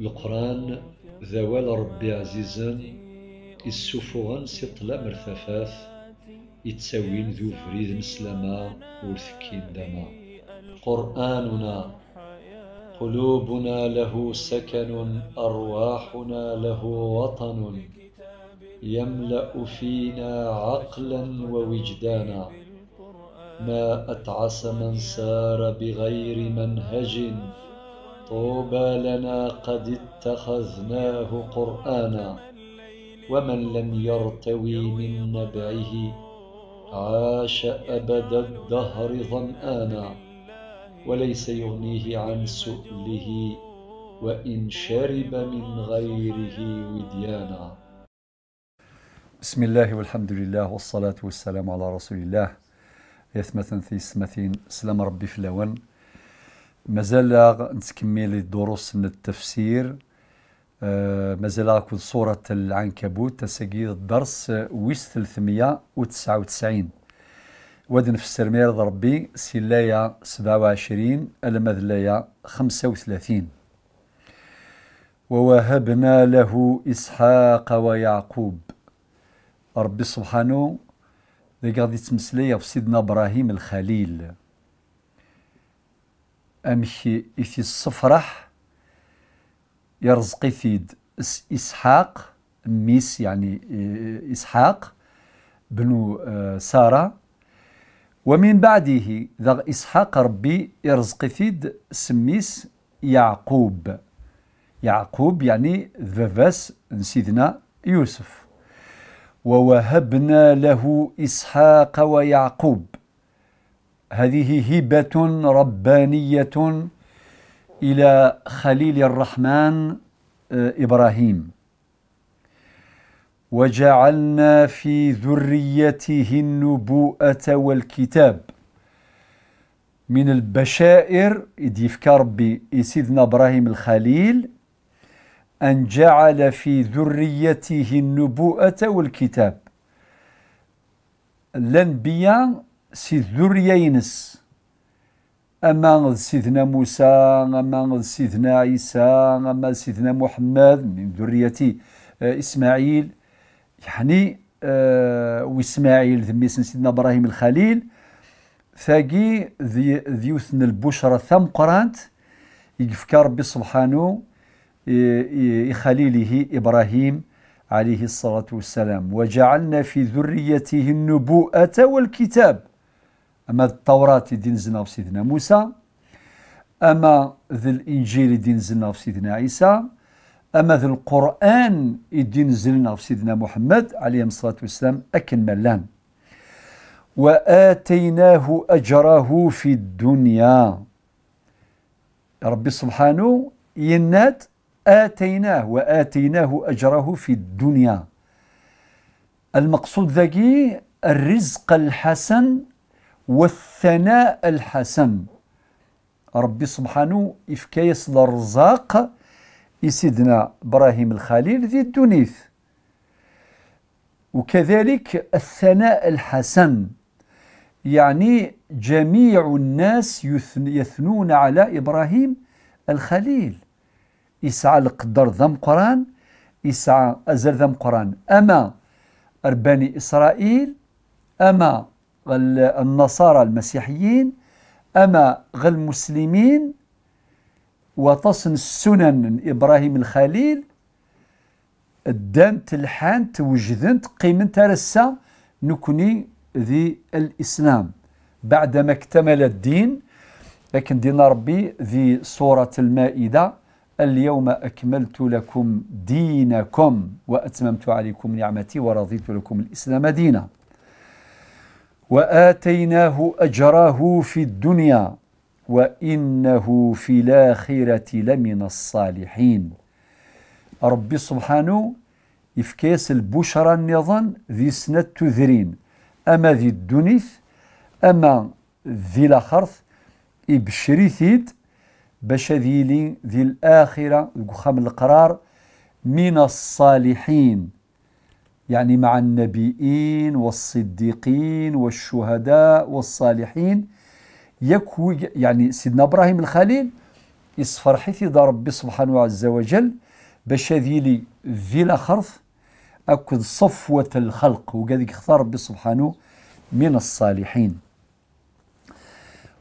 القران ذوال ربي عزيزا السفوان سي طلا مرثفاث يتساوين ذو فريد مسلما ورثكين دما قرآننا قلوبنا له سكن أرواحنا له وطن يملأ فينا عقلا ووجدانا ما أتعس من سار بغير منهج طوبى لنا قد اتخذناه قرانا ومن لم يرتوي من نبعه عاش ابد الدهر ظمانا وليس يغنيه عن سؤله وان شرب من غيره وديانا بسم الله والحمد لله والصلاه والسلام على رسول الله يثمثن في سمثين سلام ربي فلون مازال نتكمل الدروس من التفسير آه، مازال كل سورة العنكبوت تسجيل الدرس ويس 399 واد نفسر ميرض ربي سلايا 27 المذلايا 35 ووهبنا له إسحاق ويعقوب ربي سبحانه غادي تمسلية في سيدنا إبراهيم الخليل أمشي إثي الصفرح يرزقي فيد إسحاق ميس يعني آه، إسحاق بن آه، سارة ومن بعده ذا إسحاق ربي يرزقي فيد سميس يعقوب يعقوب يعني ذفاس سيدنا يوسف ووهبنا له إسحاق ويعقوب هذه هبة ربانية إلى خليل الرحمن آه، إبراهيم وجعلنا في ذريته النبوءة والكتاب من البشائر يديفك ربي سيدنا إبراهيم الخليل أن جعل في ذريته النبوءة والكتاب الأنبياء سيد ذريينس dhurriya اما سيدنا موسى أما سيدنا عيسى أما سيدنا محمد من ذرية آه، إسماعيل يعني أه وإسماعيل ذمي سيدنا إبراهيم الخليل ثاقي ذي ذيوثن البشرى ثم قرانت يقفك ربي سبحانه خليله إبراهيم عليه الصلاة والسلام وجعلنا في ذريته النبوءة والكتاب اما التوراه اللي زنا في سيدنا موسى اما ذي الانجيل اللي زنا في سيدنا عيسى اما ذي القران اللي زنا في سيدنا محمد عليه الصلاه والسلام اكن ملان واتيناه اجره في الدنيا ربي سبحانه ينات آتيناه وآتيناه أجره في الدنيا المقصود ذكي الرزق الحسن والثناء الحسن ربي سبحانه إفكايس الرزاق سيدنا إبراهيم الخليل ذي الدنيث وكذلك الثناء الحسن يعني جميع الناس يثنون على إبراهيم الخليل يسعى لقدر ذم قران يسعى أزر ذم قران أما أرباني إسرائيل أما النصارى المسيحيين أما غل المسلمين وتصن السنن إبراهيم الخليل دانت الحانت وجذنت قيمنت رسا نكوني ذي الإسلام بعدما اكتمل الدين لكن دين ربي ذي سورة المائدة اليوم أكملت لكم دينكم وأتممت عليكم نعمتي ورضيت لكم الإسلام دينا واتيناه اجراه في الدنيا وانه في الاخره لمن الصالحين ربي سبحانه يفكيس البشرى النظام ذي سنة تذرين أما ذي الدنيث أما ذي الأخرث ابشريثيد ثيد باش ذي ذي الآخرة وخام القرار من الصالحين يعني مع النبيين والصديقين والشهداء والصالحين يكوي يعني سيدنا ابراهيم الخليل يصفر حيث ربي سبحانه عز وجل باش هذيلي فيلا خرف اكد صفوه الخلق وقد اختار ربي سبحانه من الصالحين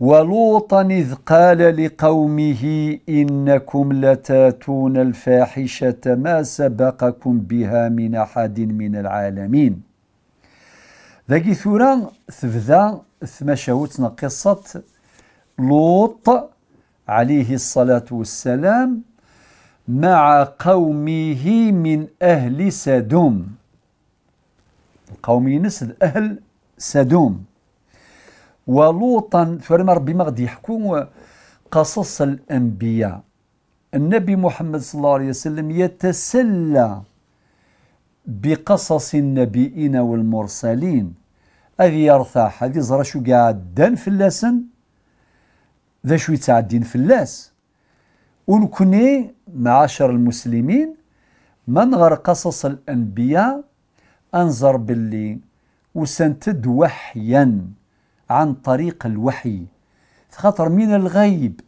ولوطا إذ قال لقومه إنكم لتاتون الفاحشة ما سبقكم بها من أحد من العالمين ذاكي ثورا ثبذا ثم شاوتنا قصة لوط عليه الصلاة والسلام مع قومه من أهل سدوم قوم ينسد أهل سدوم ولوطا فرما ربي ما غادي يحكوا قصص الانبياء النبي محمد صلى الله عليه وسلم يتسلى بقصص النبيين والمرسلين اذ يرتاح هذه زرا شو في فلاسن ذا شو يتعدين فلاس ونكوني معاشر المسلمين من غير قصص الانبياء انظر باللي وسنتد وحيا عن طريق الوحي خاطر من الغيب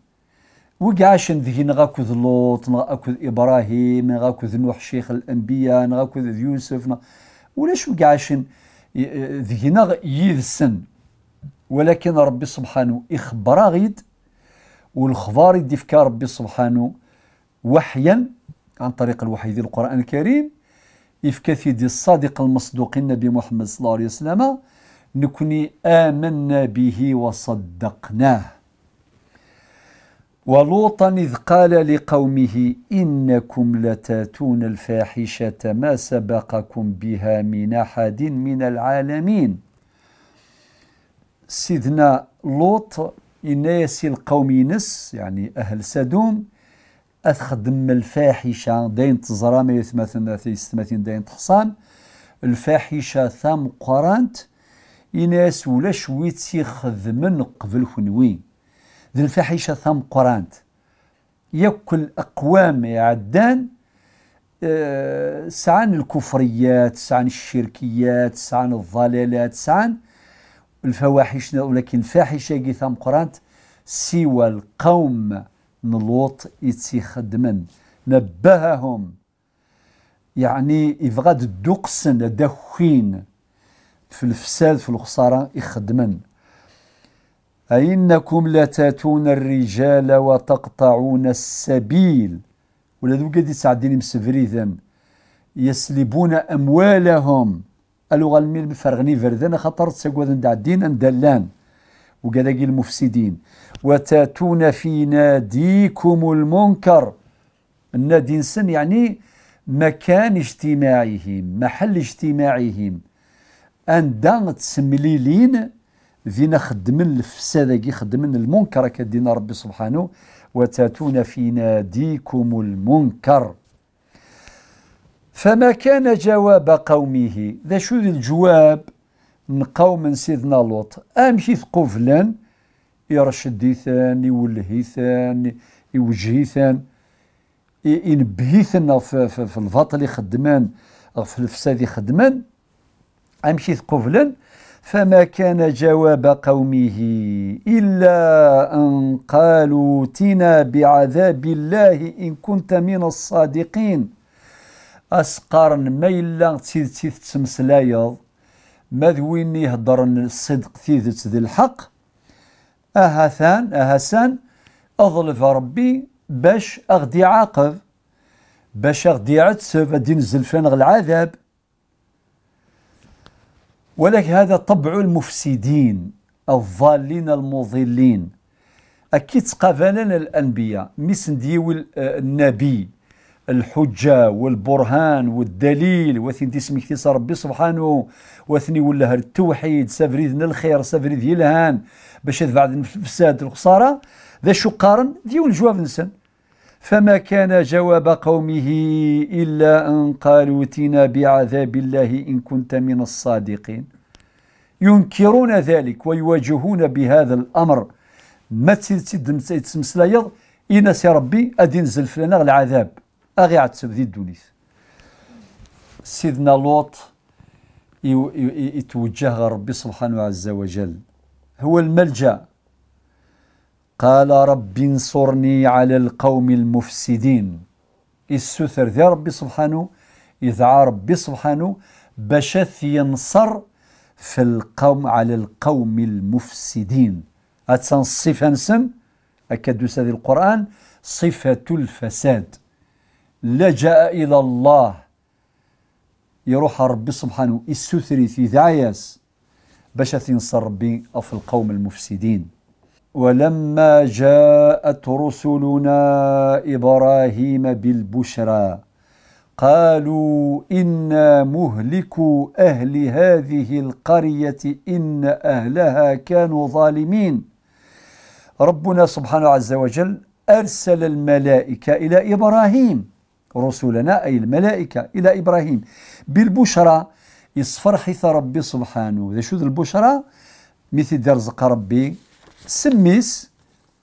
وقعش ذهن نغاكوذ لوط نغاكوذ إبراهيم نغاكوذ نوح شيخ الأنبياء نغاكوذ يوسف نغ... ولاش وقعش ذهي نغ يذسن ولكن ربي سبحانه إخبرا غيد والخبار يدفك ربي سبحانه وحيا عن طريق الوحي ذي القرآن الكريم يفكثي دي الصادق المصدوق النبي محمد صلى الله عليه وسلم نكوني آمنا به وصدقناه ولوطا إذ قال لقومه إنكم لتاتون الفاحشة ما سبقكم بها من أحد من العالمين سيدنا لوط يناسي القوم نس يعني أهل سدوم أخدم الفاحشة دين تزرامي ثمثن ثمثن دين تحصان الفاحشة ثم قرانت inas ولا wi tt قبل خنوي ذي الفاحشة ثم قرانت يأكل الأقوام يعدان آه، سعان الكفريات سعان الشركيات سعان الضلالات سعان الفواحش ولكن الفاحشة ثم قرانت سوى القوم نلوط يتخدمن نبههم يعني إفغاد دقسن دخين في الفساد في الخسارة يخدمن أئنكم لتاتون الرجال وتقطعون السبيل ولا ذو قد يسعدين مسفريثا يسلبون أموالهم اللغة الميل بفرغني فردان خطر تساقوذن دعدين دلان وقذاقي المفسدين وتاتون في ناديكم المنكر النادي سن يعني مكان اجتماعهم محل اجتماعهم anda تسمليلين فينا خدمن كي خدمن المنكر كدينا ربي سبحانه وتاتون في ناديكم المنكر فما كان جواب قومه ذا شو ذي الجواب من قوم سيدنا لوط امشي ثقوفلان يرشديثان يولهيثان يوجهيثان ينبهيثن في, في, في الفطل يخدمان في الفساد يخدمان أمشي قفلا فما كان جواب قومه إلا أن قالوا تنا بعذاب الله إن كنت من الصادقين أسقارن ما إلا تيد تيد تمسلايض ما يهضرن الصدق تيدت ذي الحق أهثان أهسان أظلف ربي باش أغدي عاقب باش أغدي عتسف أدي نزل العذاب ولكن هذا طبع المفسدين الضالين المضلين اكيد قفلنا الانبياء مثل ديول آه، النبي الحجة والبرهان والدليل وثن تسمي اختصار ربي سبحانه وثني ولا التوحيد سفريدنا الخير سفريد يلهان باش يدفع الفساد الخسارة ذا شو قارن ديول الجواب نسن فما كان جواب قومه إلا أن قالوا اتنا بعذاب الله إن كنت من الصادقين ينكرون ذلك ويواجهون بهذا الأمر ما تسمسلايض إن سي ربي أدي نزل فلنا العذاب أغي عتسب ذي الدونيس سيدنا لوط يتوجه ربي سبحانه عز وجل هو الملجأ قال رب انصرني على القوم المفسدين السثر ذي ربي سبحانه إذا ربي سبحانه باش ينصر في القوم على القوم المفسدين أتسان الصفة نسم أكدو هذه القرآن صفة الفساد لجأ إلى الله يروح ربي سبحانه السثري في دعياس باش ينصر ربي في القوم المفسدين ولما جاءت رسلنا ابراهيم بالبشرى قالوا انا مهلكوا اهل هذه القريه ان اهلها كانوا ظالمين ربنا سبحانه عز وجل ارسل الملائكه الى ابراهيم رسلنا اي الملائكه الى ابراهيم بالبشرى يصفر حيث ربي سبحانه ذا شو البشرى مثل درزق ربي سميس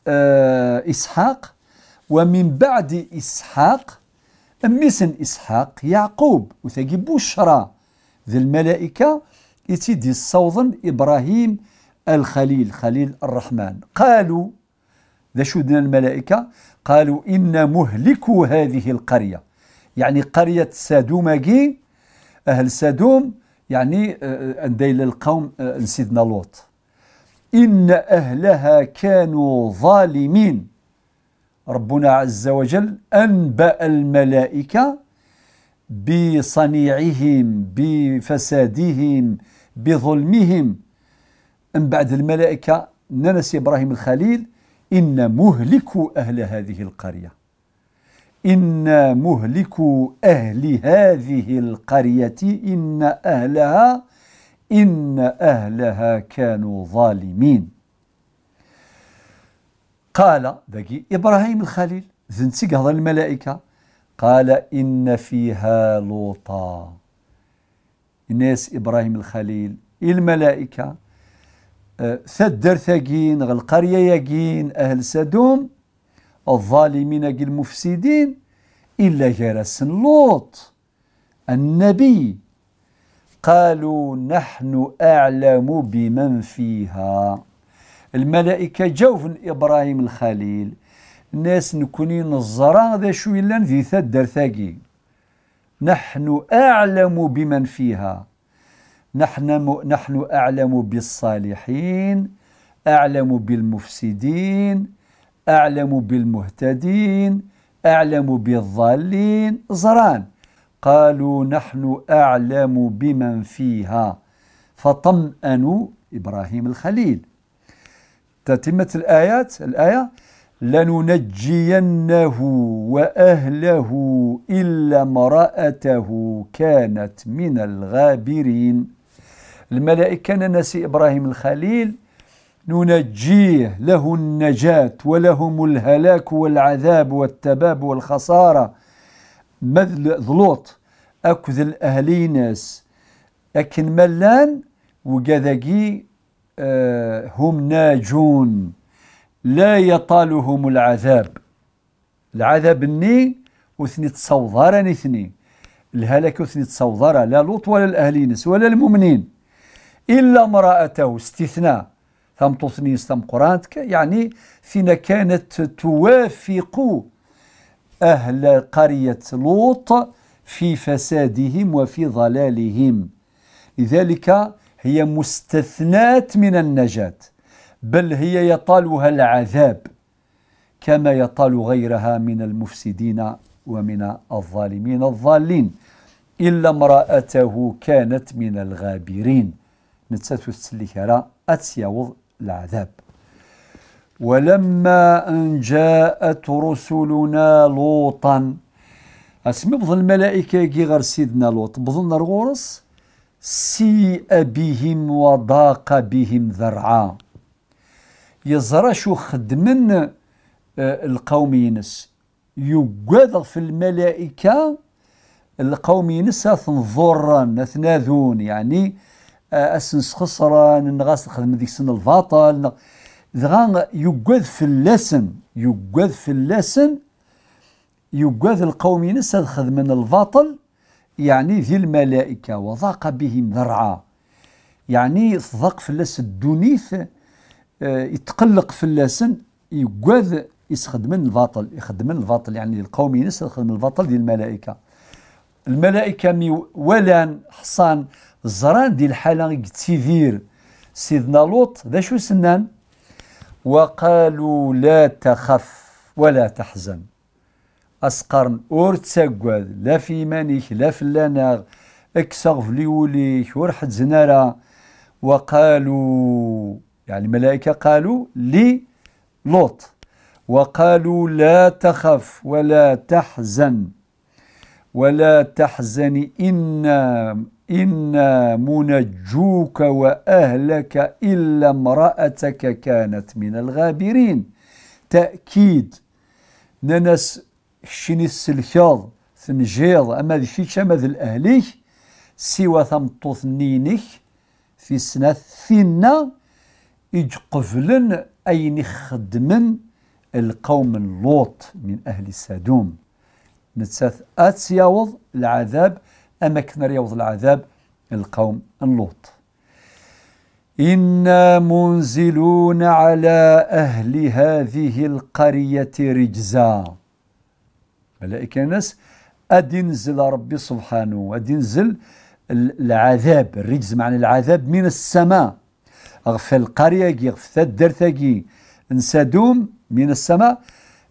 آه، إسحاق ومن بعد إسحاق أميسن إسحاق يعقوب وثقي بشرى ذي الملائكة يتدي الصوضن إبراهيم الخليل خليل الرحمن قالوا ذا شدنا الملائكة قالوا إن مهلكوا هذه القرية يعني قرية سادوماجي أهل سادوم يعني آه، آه، أنديل القوم سيدنا لوط إن أهلها كانوا ظالمين ربنا عز وجل أنبأ الملائكة بصنيعهم بفسادهم بظلمهم من بعد الملائكة ننسي إبراهيم الخليل إن مهلكوا أهل هذه القرية إن مهلكوا أهل هذه القرية إن أهلها إن أهلها كانوا ظالمين قال دقي إبراهيم الخليل زنتك هذا الملائكة قال إن فيها لوطا الناس إبراهيم الخليل الملائكة ثدر آه، ثقين القرية يقين أهل سدوم الظالمين المفسدين إلا جرس لوط النبي قالوا نحن أعلم بمن فيها الملائكة في إبراهيم الخليل ناس نكونين الزراء ذا شو إلا ذي ثدر ثاقي نحن أعلم بمن فيها نحن, م... نحن أعلم بالصالحين أعلم بالمفسدين أعلم بالمهتدين أعلم بالضالين زران قالوا نحن أعلم بمن فيها فطمأنوا إبراهيم الخليل تتمة الآيات الآية لننجينه وأهله إلا امرأته كانت من الغابرين الملائكة نسي إبراهيم الخليل ننجيه له النجاة ولهم الهلاك والعذاب والتباب والخسارة بذل ظلوط أكذ أهلي ناس لكن ملان وقذقي آه هم ناجون لا يطالهم العذاب العذاب الني وثني تصوذارا نثني الهلك وثني تصوذارا لا لوط ولا الأهلي ناس ولا المؤمنين إلا امرأته استثناء ثم تثنيس ثم قرانتك يعني فينا كانت توافق أهل قرية لوط في فسادهم وفي ضلالهم لذلك هي مستثنات من النجاة بل هي يطالها العذاب كما يطال غيرها من المفسدين ومن الظالمين الضالين إلا امرأته كانت من الغابرين نتساتو تسليك على أتسيوض العذاب ولما أن جاءت رسلنا لوطا اسمي بظن الملائكة كي غير سيدنا لوط بظن الغرس سيء بهم وضاق بهم ذرعا يزرى شو خدمن آه، القوم ينس يقاذ في الملائكة القوم ينس ثنظرا ثناذون يعني آه، اسنس خسرا نغاس خدم ذيك سن الفاطل في يقاد فلاسن يقاد فلاسن يقاد القوم ينس من الباطل يعني ذي الملائكة وضاق بهم ذرعا يعني ضاق فلاس اللسن اه يتقلق فلاسن يقاد من الباطل من الباطل يعني القوم ينس من الباطل ديال الملائكة الملائكة مي ولان حصان زران ديال الحالة تيدير سيدنا لوط ذا شو سنان وقالوا لا تخف ولا تحزن أسقرن أور لا في مانيك لا في اللاناغ اكسغف لي ليوليك ورحت زنارة وقالوا يعني الملائكة قالوا لي لوط وقالوا لا تخف ولا تحزن ولا تحزن إنا إنا منجوك وأهلك إلا امرأتك كانت من الغابرين تأكيد ننس شني السلكاض ثنجيض أما ذي شيش شمذ الأهلي سوى ثمطوثنينك في سنة ثنة إج قفلن أين خدمن القوم اللوط من أهل السدوم نتساث أتسياوض العذاب أمكن ريوض العذاب القوم اللوط إنا منزلون على أهل هذه القرية رجزا ملائكة الناس أدنزل ربي سبحانه أدنزل العذاب الرجز معنى العذاب من السماء أغفل القرية غف الدرثقي انسدوم من السماء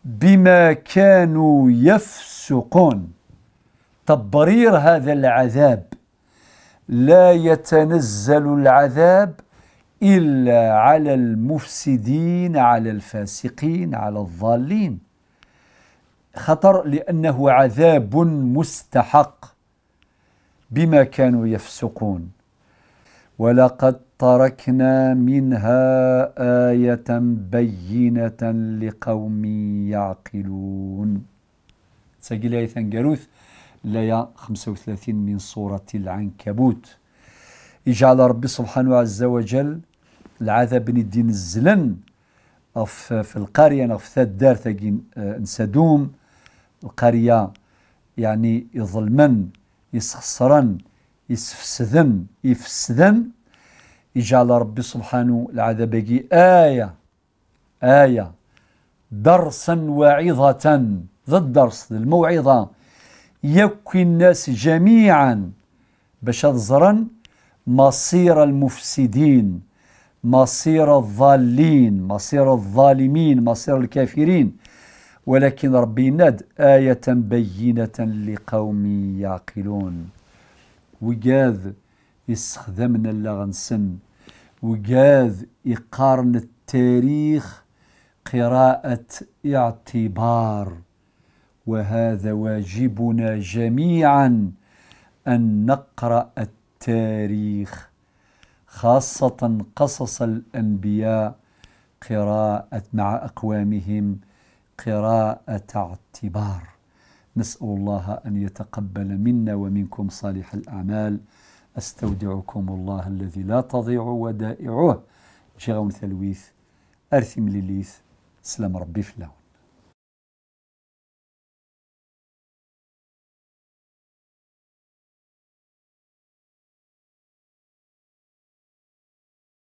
بما كانوا يفسقون تبرير هذا العذاب لا يتنزل العذاب الا على المفسدين على الفاسقين على الضالين خطر لانه عذاب مستحق بما كانوا يفسقون ولقد تركنا منها ايه بينه لقوم يعقلون سجل ايثن جاروث الآية 35 من سورة العنكبوت إجعل ربي سبحانه عز وجل العذاب الدين الزلن في القرية في ثاد دار آه، نسدوم القرية يعني يظلمن يسخسرن يسفسدن يفسدن إجعل ربي سبحانه العذاب آية آية درسا واعظة ذا الدرس الموعظة يكوي الناس جميعا باش تزرن مصير المفسدين مصير الضالين مصير الظالمين مصير الكافرين ولكن ربي ند آية بينة لقوم يعقلون وقاذ يستخدمنا اللغنسن وقاذ يقارن التاريخ قراءة اعتبار وهذا واجبنا جميعا ان نقرا التاريخ خاصه قصص الانبياء قراءه مع اقوامهم قراءه اعتبار نسال الله ان يتقبل منا ومنكم صالح الاعمال استودعكم الله الذي لا تضيع ودائعه جغون ثلويث ارثم لليث سلام ربي فلاون